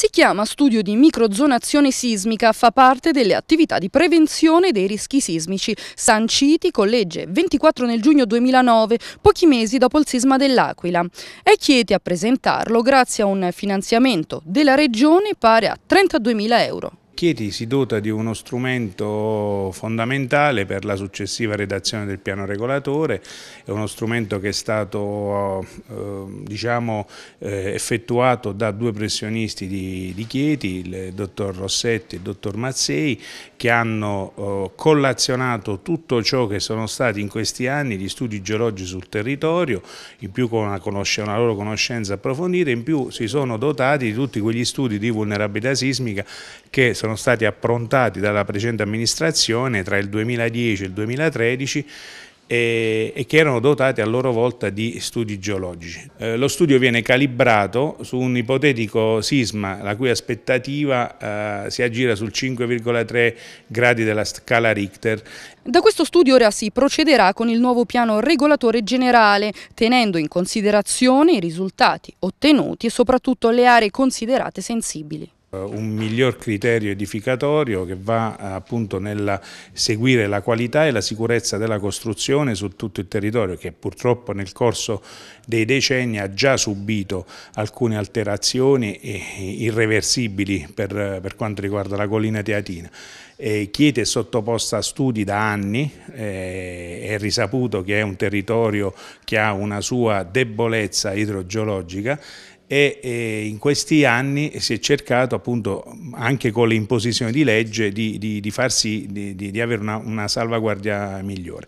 Si chiama studio di microzonazione sismica, fa parte delle attività di prevenzione dei rischi sismici sanciti con legge 24 nel giugno 2009, pochi mesi dopo il sisma dell'Aquila. È Chieti a presentarlo grazie a un finanziamento della Regione pari a 32.000 euro. Chieti si dota di uno strumento fondamentale per la successiva redazione del piano regolatore, è uno strumento che è stato eh, diciamo, eh, effettuato da due pressionisti di, di, Chieti, il dottor Rossetti e il dottor Mazzei, che hanno eh, collazionato tutto ciò che sono stati in questi anni gli studi geologici sul territorio, in più con una, una loro conoscenza approfondita, in più si sono dotati di tutti quegli studi di vulnerabilità sismica che sono sono stati approntati dalla precedente amministrazione tra il 2010 e il 2013 eh, e, che erano dotati a loro volta di studi geologici. Eh, lo studio viene calibrato su un ipotetico sisma la cui aspettativa eh, si aggira sul 5,3 gradi della scala Richter. Da questo studio ora si procederà con il nuovo piano regolatore generale, tenendo in considerazione i risultati ottenuti e soprattutto le aree considerate sensibili. Eh, un miglior criterio edificatorio che va eh, appunto nel seguire la qualità e la sicurezza della costruzione su tutto il territorio che purtroppo nel corso dei decenni ha già subito alcune alterazioni irreversibili per, per quanto riguarda la collina teatina. E Chieti è sottoposta a studi da anni, eh, è risaputo che è un territorio che ha una sua debolezza idrogeologica e, e, in questi anni si è cercato appunto anche con l'imposizione di legge di, di, di, farsi, di avere una, una salvaguardia migliore.